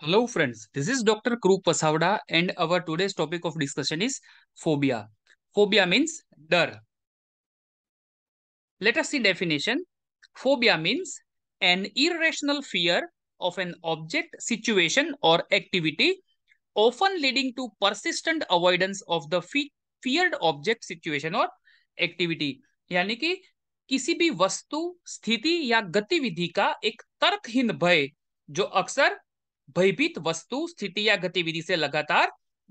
Hello friends, this is Dr. Krup Pasavda and our today's topic of discussion is phobia. Phobia means dar. Let us see definition. Phobia means an irrational fear of an object, situation or activity often leading to persistent avoidance of the fe feared object, situation or activity. यानी कि किसी भी वस्तु स्थिति या गतिविधि का एक तर्कहीन भय जो अक्सर भयभीत वस्तु स्थिति या गतिविधि से लगातार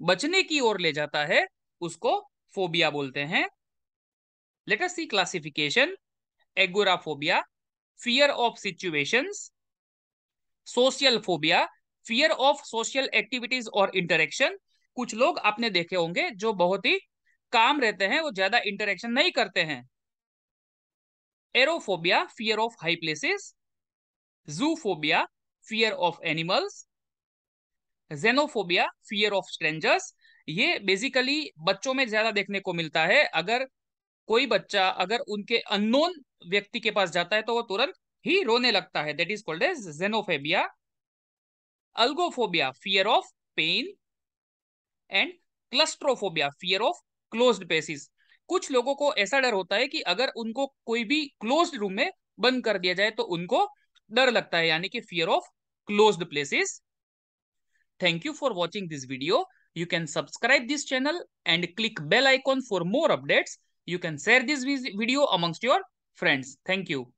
बचने की ओर ले जाता है उसको फोबिया बोलते हैं letter C classification agoraphobia fear of situations social phobia fear of social activities और इंटरेक्शन कुछ लोग आपने देखे होंगे जो बहुत ही काम रहते हैं वो ज्यादा इंटरेक्शन नहीं करते हैं aerophobia fear of high places zoophobia fear of animals xenophobia fear of strangers ये बेसिकली बच्चों में ज्यादा देखने को मिलता है अगर कोई बच्चा अगर उनके अननोन व्यक्ति के पास जाता है तो वो तुरंत ही रोने लगता है that is called as xenophobia algophobia fear of pain and claustrophobia fear of closed places कुछ लोगों को ऐसा डर होता है कि अगर उनको कोई भी क्लोज्ड रूम में बंद कर दिया जाए तो उनको डर लगता है यानी कि fear of closed places. Thank you for watching this video. You can subscribe this channel and click bell icon for more updates. You can share this video amongst your friends. Thank you.